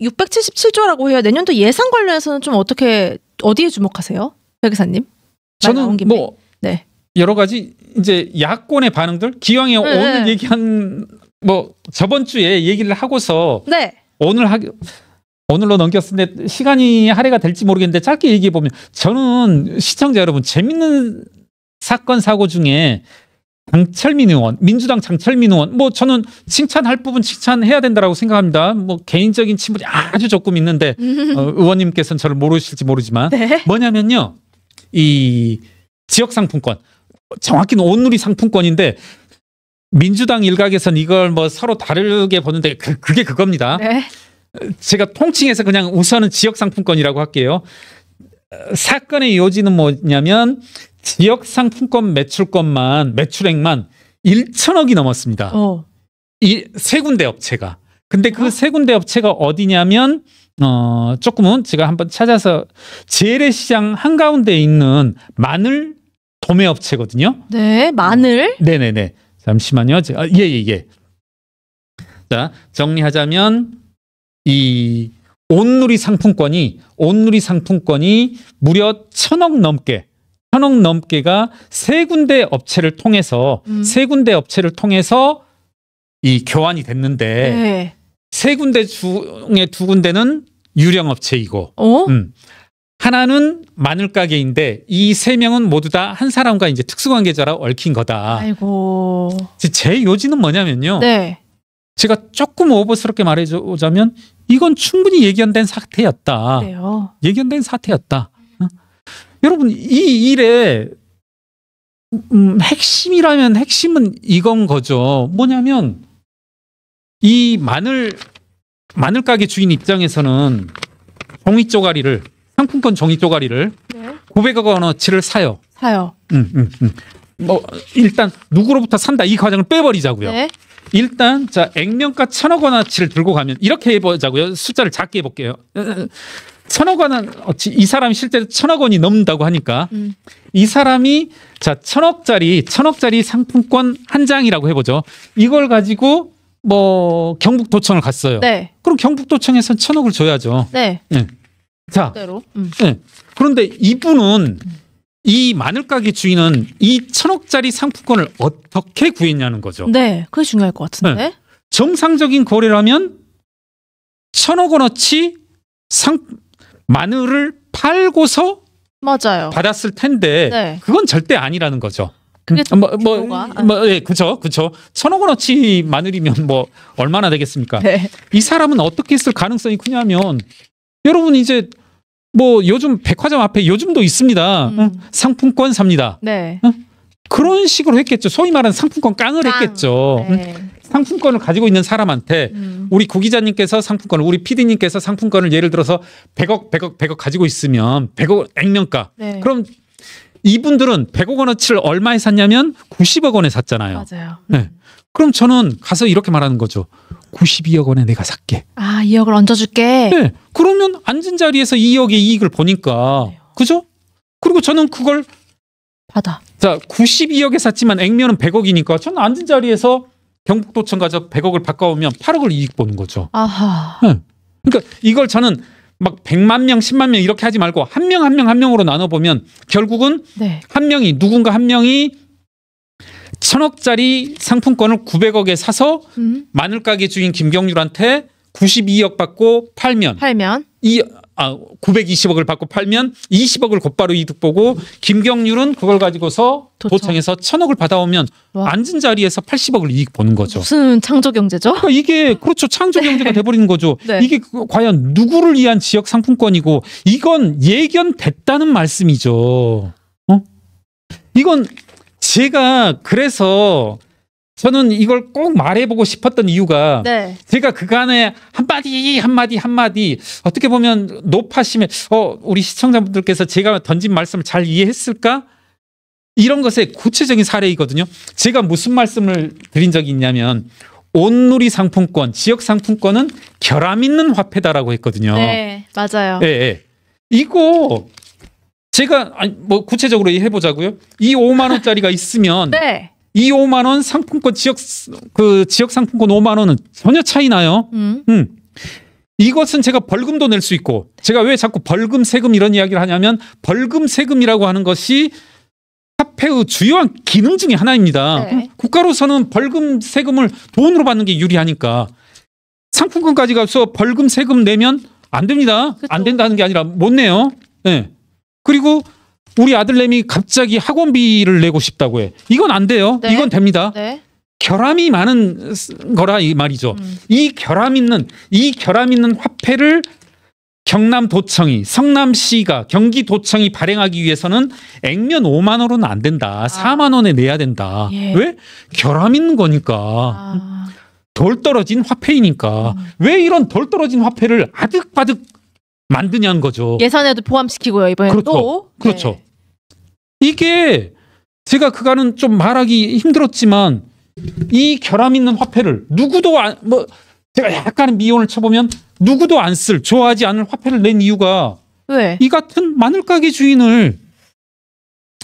677조라고 해야 내년도 예산 관련해서는 좀 어떻게 어디에 주목하세요, 백 기사님? 저는 뭐 네. 여러 가지 이제 야권의 반응들 기왕에 네, 오늘 네. 얘기한 뭐 저번 주에 얘기를 하고서 네. 오늘 하기 오늘로 넘겼는데 시간이 할애가 될지 모르겠는데 짧게 얘기해 보면 저는 시청자 여러분 재밌는 사건 사고 중에 장철민 의원, 민주당 장철민 의원, 뭐 저는 칭찬할 부분 칭찬해야 된다라고 생각합니다. 뭐 개인적인 친분이 아주 조금 있는데 음. 어, 의원님께서는 저를 모르실지 모르지만 네? 뭐냐면요, 이 지역 상품권, 정확히는 온누리 상품권인데 민주당 일각에선 이걸 뭐 서로 다르게 보는데 그, 그게 그겁니다. 네? 제가 통칭해서 그냥 우선은 지역 상품권이라고 할게요. 어, 사건의 요지는 뭐냐면 지역 상품권 매출권만 매출액만 1천억이 넘었습니다. 어. 이세 군데 업체가. 근데 그세 어? 군데 업체가 어디냐면 어 조금은 제가 한번 찾아서 재래시장 한가운데 있는 마늘 도매 업체거든요. 네, 마늘. 네, 네, 네. 잠시만요. 제가 아, 예, 예, 예. 자, 정리하자면 이 온누리 상품권이 온누리 상품권이 무려 천억 넘게 천억 넘게가 세 군데 업체를 통해서 음. 세 군데 업체를 통해서 이 교환이 됐는데 네. 세 군데 중에 두 군데는 유령 업체이고 어? 음. 하나는 마늘 가게인데 이 세 명은 모두 다 한 사람과 이제 특수관계자라 얽힌 거다. 아이고. 제 요지는 뭐냐면요. 네. 제가 조금 오버스럽게 말해주자면 이건 충분히 예견된 사태였다. 그래요? 예견된 사태였다. 여러분 이 일에 음, 핵심이라면 핵심은 이건 거죠. 뭐냐면 이 마늘 마늘 가게 주인 입장에서는 종이 쪼가리를 상품권 종이 쪼가리를 네. 900억 원어치를 사요. 사요. 음, 음, 음. 뭐 일단 누구로부터 산다 이 과정을 빼버리자고요. 네. 일단 자 액면가 천억 원어치를 들고 가면 이렇게 해보자고요. 숫자를 작게 해볼게요. 천억 원은 어찌 이 사람이 실제 천억 원이 넘는다고 하니까 음. 이 사람이 자 천억짜리 천억짜리 상품권 한 장이라고 해보죠. 이걸 가지고 뭐 경북도청을 갔어요. 네. 그럼 경북도청에선 천억을 줘야죠. 네. 네. 자, 음. 네. 그런데 이분은 음. 이 마늘 가게 주인은 이 천억짜리 상품권을 어떻게 구했냐는 거죠. 네, 그게 중요할 것 같은데. 네. 정상적인 거래라면 천억 원어치 상 마늘을 팔고서 맞아요. 받았을 텐데 네. 그건 절대 아니라는 거죠. 음, 뭐, 뭐, 음, 뭐, 예, 그쵸, 그쵸. 천억 원어치 마늘이면 뭐 얼마나 되겠습니까? 네. 이 사람은 어떻게 했을 가능성이 크냐면 여러분 이제 뭐 요즘 백화점 앞에 요즘도 있습니다. 음. 응? 상품권 삽니다. 네. 응? 그런 식으로 했겠죠. 소위 말하는 상품권 깡을 깡. 했겠죠. 네. 응? 상품권을 가지고 있는 사람한테 음. 우리 구 기자님께서 상품권을 우리 PD님께서 상품권을 예를 들어서 100억 100억 100억 가지고 있으면 100억 액면가. 네. 그럼 이분들은 100억 원어치를 얼마에 샀냐면 90억 원에 샀잖아요. 맞아요. 네. 그럼 저는 가서 이렇게 말하는 거죠. 92억 원에 내가 살게. 아, 2억을 얹어줄게. 네. 그러면 앉은 자리에서 2억의 이익을 보니까. 그죠? 그리고 저는 그걸 받아. 자, 92억에 샀지만 액면은 100억이니까 저는 앉은 자리에서 경북도청 가서 100억을 바꿔오면 8억을 이익 보는 거죠. 아하. 네. 그러니까 이걸 저는 막 100만 명, 10만 명 이렇게 하지 말고 한명한명한 명으로 나눠 보면 결국은 네. 한 명이 누군가 한 명이 천억짜리 상품권을 900억에 사서 음. 마늘 가게 주인 김경률한테 92억 받고 팔면 팔면 이 아, 920억을 받고 팔면 20억을 곧바로 이득 보고 김경률은 그걸 가지고서 도청. 에서 천억을 받아오면 와. 앉은 자리에서 80억을 이익 보는 거죠. 무슨 창조 경제죠? 그러니까 아, 이게 그렇죠. 창조 경제가 네. 돼버리는 거죠. 네. 이게 그 과연 누구를 위한 지역 상품권이고 이건 예견됐다는 말씀이죠. 어? 이건 제가 그래서 저는 이걸 꼭 말해보고 싶었던 이유가 네. 제가 그간에 한마디 한마디 한마디 어떻게 보면 높아심면어 우리 시청자분들께서 제가 던진 말씀을 잘 이해했을까 이런 것의 구체적인 사례이거든요. 제가 무슨 말씀을 드린 적이 있냐면 온누리 상품권 지역 상품권은 결함 있는 화폐다라고 했거든요. 네 맞아요. 예, 예. 이거 제가 아니 뭐 구체적으로 해보자고요. 이 5만 원짜리가 있으면 네. 이 5만 원 상품권 지역 그 지역 상품권 5만 원은 전혀 차이 나요. 음. 음. 이것은 제가 벌금도 낼 수 있고 제가 왜 자꾸 벌금 세금 이런 이야기를 하냐면 벌금 세금이라고 하는 것이 카페의 주요한 기능 중의 하나입니다. 네. 국가로서는 벌금 세금을 돈으로 받는 게 유리하니까 상품권까지 가서 벌금 세금 내면 안 됩니다. 그쵸. 안 된다는 게 아니라 못 내요. 네. 그리고 우리 아들내미 갑자기 학원비를 내고 싶다고 해. 이건 안 돼요. 네. 이건 됩니다. 네. 결함이 많은 거라 이 말이죠. 음. 이 결함 있는 이 결함 있는 화폐를 경남도청이 성남시가 경기도청이 발행하기 위해서는 액면 5만 원은 안 된다. 아. 4만 원에 내야 된다. 예. 왜? 결함 있는 거니까. 아. 덜 떨어진 화폐이니까. 음. 왜 이런 덜 떨어진 화폐를 아득바득 만드냐는 거죠. 예산에도 포함시키고요 이번에 그렇죠. 그렇죠. 네. 그렇죠. 이게 제가 그간은 좀 말하기 힘들었지만 이 결함 있는 화폐를 누구도 안뭐 제가 약간 미온을 쳐보면 누구도 안 쓸 좋아하지 않을 화폐를 낸 이유가 왜? 이 같은 마늘 가게 주인을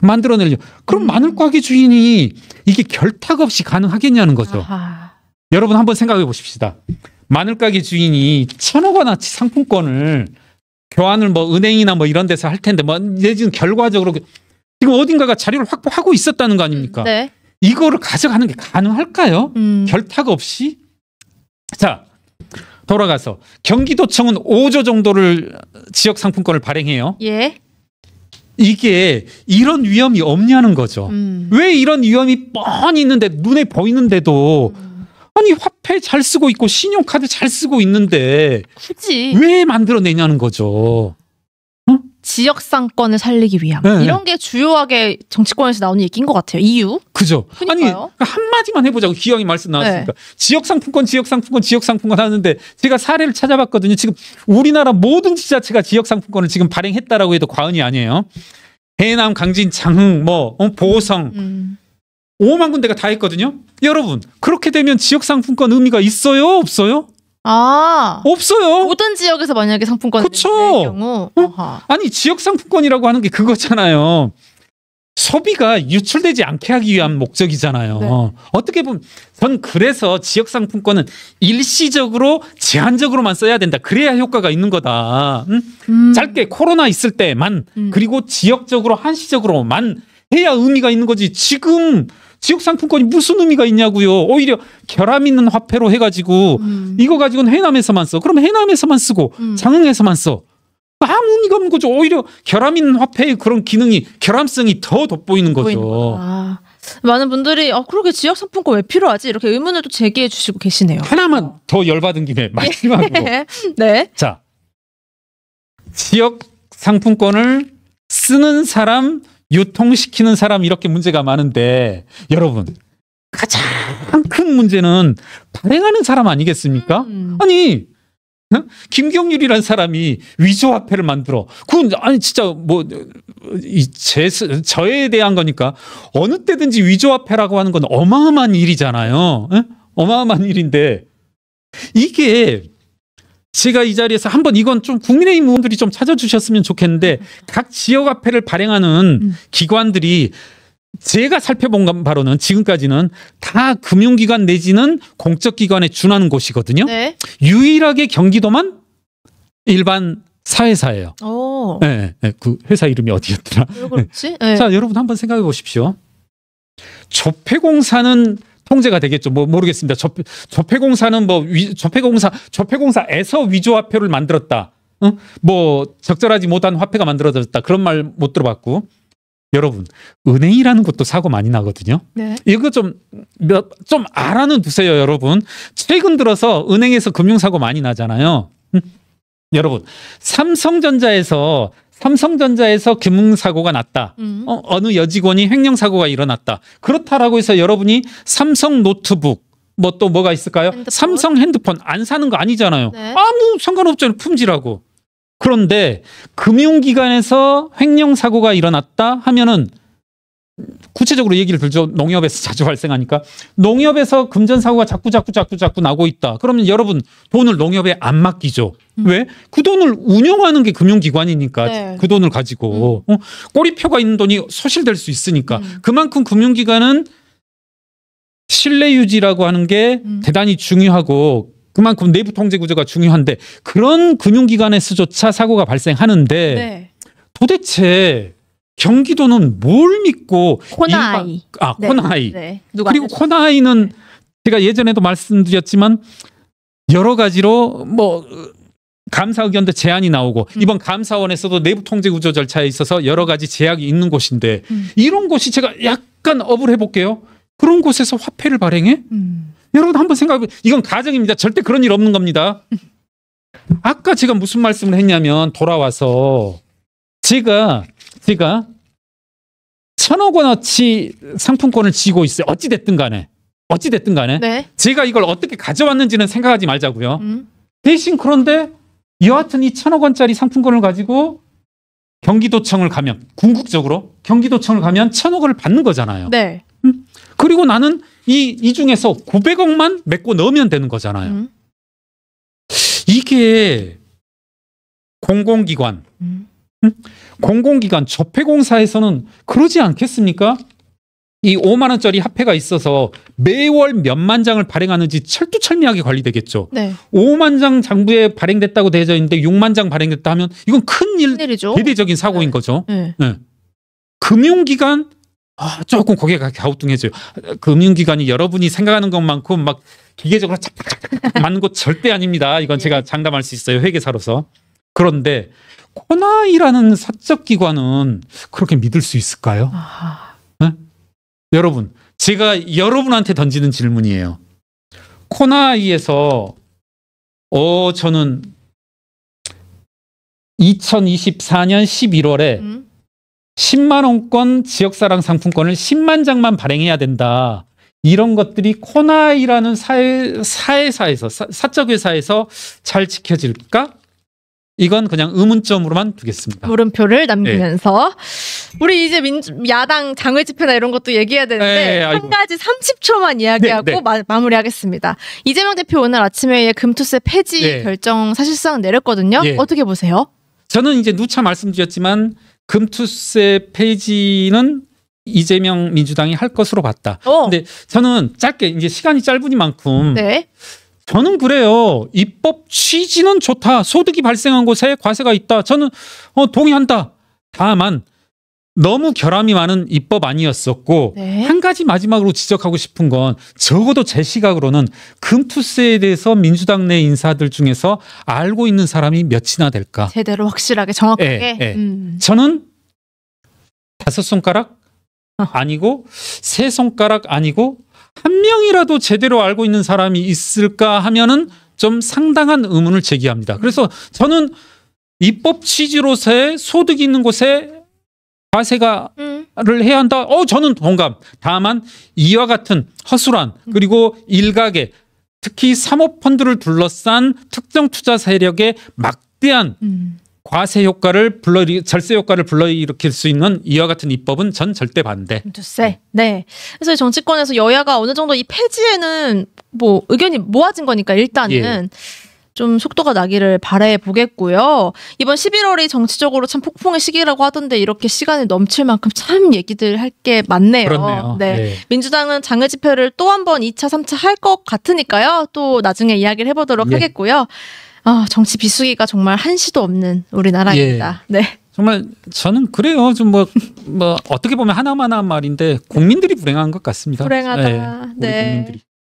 만들어내려 그럼 음. 마늘 가게 주인이 이게 결탁 없이 가능하겠냐는 거죠. 아하. 여러분 한번 생각해 보십시다. 마늘 가게 주인이 천억 원어치 상품권을 교환을 뭐 은행이나 뭐 이런 데서 할 텐데 뭐 내지는 결과적으로 그 지금 어딘가가 자료를 확보하고 있었다는 거 아닙니까? 네. 이거를 가져가는 게 가능할까요? 음. 결탁 없이? 자, 돌아가서 경기도청은 5조 정도를 지역 상품권을 발행해요. 예. 이게 이런 위험이 없냐는 거죠. 음. 왜 이런 위험이 뻔히 있는데 눈에 보이는데도 음. 아니 화폐 잘 쓰고 있고 신용카드 잘 쓰고 있는데 굳이 왜 만들어내냐는 거죠. 응? 어? 지역 상권을 살리기 위함 네. 이런 게 주요하게 정치권에서 나오는 얘기인 것 같아요. 이유? 그죠. 그러니까요. 아니 그러니까 한 마디만 해보자고 기왕이 말씀 나왔으니까 네. 지역 상품권, 지역 상품권, 지역 상품권 하는데 제가 사례를 찾아봤거든요. 지금 우리나라 모든 지자체가 지역 상품권을 지금 발행했다라고 해도 과언이 아니에요. 해남, 강진, 장흥, 뭐 어, 보성. 음. 5만 군데가 다했거든요 여러분 그렇게 되면 지역 상품권 의미가 있어요 없어요? 아 없어요. 어떤 지역에서 만약에 상품권 그쵸? 경우 어? 아니 지역 상품권이라고 하는 게 그거잖아요. 소비가 유출되지 않게 하기 위한 목적이잖아요. 네. 어떻게 보면 전 그래서 지역 상품권은 일시적으로 제한적으로만 써야 된다. 그래야 효과가 있는 거다. 응? 음. 짧게 코로나 있을 때만 음. 그리고 지역적으로 한시적으로만 해야 의미가 있는 거지. 지금 지역 상품권이 무슨 의미가 있냐고요. 오히려 결함 있는 화폐로 해가지고 음. 이거 가지고는 해남에서만 써. 그럼 해남에서만 쓰고 음. 장흥에서만 써. 아무 의미가 없는 거죠. 오히려 결함 있는 화폐의 그런 기능이 결함성이 더 돋보이는 거죠. 아. 많은 분들이 어 그렇게 지역 상품권 왜 필요하지 이렇게 의문을 또 제기해 주시고 계시네요. 하나만 어. 더 열받은 김에 마지막으로 네. 네. 자 지역 상품권을 쓰는 사람 유통시키는 사람 이렇게 문제가 많은데 여러분 가장 큰 문제는 발행하는 사람 아니겠습니까? 음. 아니 김경률이란 사람이 위조화폐를 만들어. 그건 아니 진짜 뭐 이제 저에 대한 거니까 어느 때든지 위조화폐라고 하는 건 어마어마한 일이잖아요. 어마어마한 일인데 이게 제가 이 자리에서 한번 이건 좀 국민의힘 의원들이 좀 찾아주셨으면 좋겠는데 각 지역 화폐를 발행하는 음. 기관들이 제가 살펴본 바로는 지금까지는 다 금융기관 내지는 공적기관에 준하는 곳이거든요. 네. 유일하게 경기도만 일반 사회사예요. 네, 네, 그 회사 이름이 어디였더라. 네. 자, 여러분 한번 생각해 보십시오. 조폐공사는 통제가 되겠죠. 뭐 모르겠습니다. 접, 접회공사는 뭐 위, 접폐공사접폐공사에서 위조 화폐를 만들었다. 응? 뭐 적절하지 못한 화폐가 만들어졌다. 그런 말 못 들어봤고. 여러분 은행이라는 것도 사고 많이 나거든요. 네. 이거 좀 몇좀 알아는 두세요, 여러분. 최근 들어서 은행에서 금융 사고 많이 나잖아요. 여러분 삼성전자에서 삼성전자에서 금융사고가 났다. 음. 어, 어느 여직원이 횡령사고가 일어났다. 그렇다라고 해서 여러분이 삼성 노트북, 뭐 또 뭐가 있을까요? 핸드폰? 삼성 핸드폰 안 사는 거 아니잖아요. 네. 아무 상관없잖아요. 품질하고. 그런데 금융기관에서 횡령사고가 일어났다 하면은 구체적으로 얘기를 들죠. 농협에서 자주 발생하니까 농협에서 금전 사고가 자꾸 자꾸 자꾸 자꾸 나고 있다. 그러면 여러분 돈을 농협에 안 맡기죠. 음. 왜? 그 돈을 운영하는 게 금융기관이니까 네. 그 돈을 가지고 음. 어? 꼬리표가 있는 돈이 소실될 수 있으니까 음. 그만큼 금융기관은 신뢰 유지라고 하는 게 음. 대단히 중요하고 그만큼 내부 통제 구조가 중요한데 그런 금융기관에서조차 사고가 발생하는데 네. 도대체 경기도는 뭘 믿고 코나이아 네. 코나이 네. 그리고 코나이는 네. 제가 예전에도 말씀드렸지만 여러 가지로 뭐 감사 의견도 제한이 나오고 음. 이번 감사원에서도 내부 통제 구조 절차에 있어서 여러 가지 제약이 있는 곳인데 음. 이런 곳이 제가 약간 업을 해볼게요. 그런 곳에서 화폐를 발행해? 음. 여러분 한번 생각해 이건 가정입니다. 절대 그런 일 없는 겁니다. 음. 아까 제가 무슨 말씀을 했냐면 돌아와서 제가 제가 그러니까 천억 원어치 상품권을 쥐고 있어요. 어찌 됐든 간에. 어찌 됐든 간에. 네. 제가 이걸 어떻게 가져왔는지는 생각하지 말자고요. 음. 대신 그런데 여하튼 이 천억 원짜리 상품권을 가지고 경기도청을 가면 궁극적으로 경기도청을 가면 천억 원을 받는 거잖아요. 네. 음? 그리고 나는 이, 이 중에서 900억만 메꿔 넣으면 되는 거잖아요. 음. 이게 공공기관, 음. 음? 공공기관 접폐공사에서는 그러지 않겠습니까? 이 5만 원짜리 화폐가 있어서 매월 몇만 장을 발행하는지 철두철미하게 관리되겠죠. 네. 5만 장 장부에 발행됐다고 되어 있는데 6만 장 발행됐다 하면 이건 큰일 일이죠. 대대적인 사고인 네. 거죠. 네. 네. 금융기관 아, 조금 고개가 갸우뚱해져요. 금융기관이 여러분이 생각하는 것만큼 막 기계적으로 착착착 맞는 것 절대 아닙니다. 이건 제가 예. 장담할 수 있어요. 회계사로서. 그런데 코나이라는 사적 기관은 그렇게 믿을 수 있을까요? 네? 여러분, 제가 여러분한테 던지는 질문이에요. 코나이에서 어 저는 2024년 11월에 음? 10만 원권 지역사랑 상품권을 10만 장만 발행해야 된다. 이런 것들이 코나이라는 사회, 사에서 회사 사, 사적 회사에서 잘 지켜질까? 이건 그냥 의문점으로만 두겠습니다. 물음표를 남기면서 네. 우리 이제 민, 야당 장외 집회나 이런 것도 얘기해야 되는데 에한 예, 예, 가지 30초만 이야기하고 네, 네. 마, 마무리하겠습니다. 이재명 대표 오늘 아침에 금투세 폐지 결정 사실상 내렸거든요. 어떻게 보세요? 저는 이제 누차 말씀드렸지만 금투세 폐지는 이재명 민주당이 할 것으로 봤다. 오. 어. 근데 저는 짧게 이제 시간이 짧으니만큼 네. 저는 그래요. 입법 취지는 좋다. 소득이 발생한 곳에 과세가 있다. 저는 어, 동의한다. 다만 너무 결함이 많은 입법 아니었었고 네. 한 가지 마지막으로 지적하고 싶은 건 적어도 제 시각으로는 금투세에 대해서 민주당 내 인사들 중에서 알고 있는 사람이 몇이나 될까? 제대로 확실하게 정확하게. 예, 예. 음. 저는 다섯 손가락 아니고 세 손가락 아니고 한 명이라도 제대로 알고 있는 사람이 있을까 하면은 좀 상당한 의문을 제기합니다. 그래서 저는 입법 취지로서의 소득이 있는 곳에 과세가를 음. 해야 한다. 어, 저는 동감. 다만 이와 같은 허술한 그리고 일각의 특히 사모펀드를 둘러싼 특정 투자 세력의 막대한 음. 과세 효과를 불러 절세 효과를 불러일으킬 수 있는 이와 같은 입법은 전 절대 반대. 두세. 네. 그래서 정치권에서 여야가 어느 정도 이 폐지에는 뭐 의견이 모아진 거니까 일단은 예. 좀 속도가 나기를 바래 보겠고요. 이번 11월이 정치적으로 참 폭풍의 시기라고 하던데 이렇게 시간이 넘칠 만큼 참 얘기들 할 게 많네요. 그렇네요. 네. 네. 민주당은 장외 집회를 또 한 번 2차, 3차 할 것 같으니까요. 또 나중에 이야기를 해보도록 예. 하겠고요. 아, 정치 비수기가 정말 한시도 없는 우리나라입니다. 예. 네. 정말 저는 그래요. 좀뭐뭐 뭐 어떻게 보면 하나만한 말인데 국민들이 불행한 것 같습니다. 불행하다. 네. 네. 국민들이.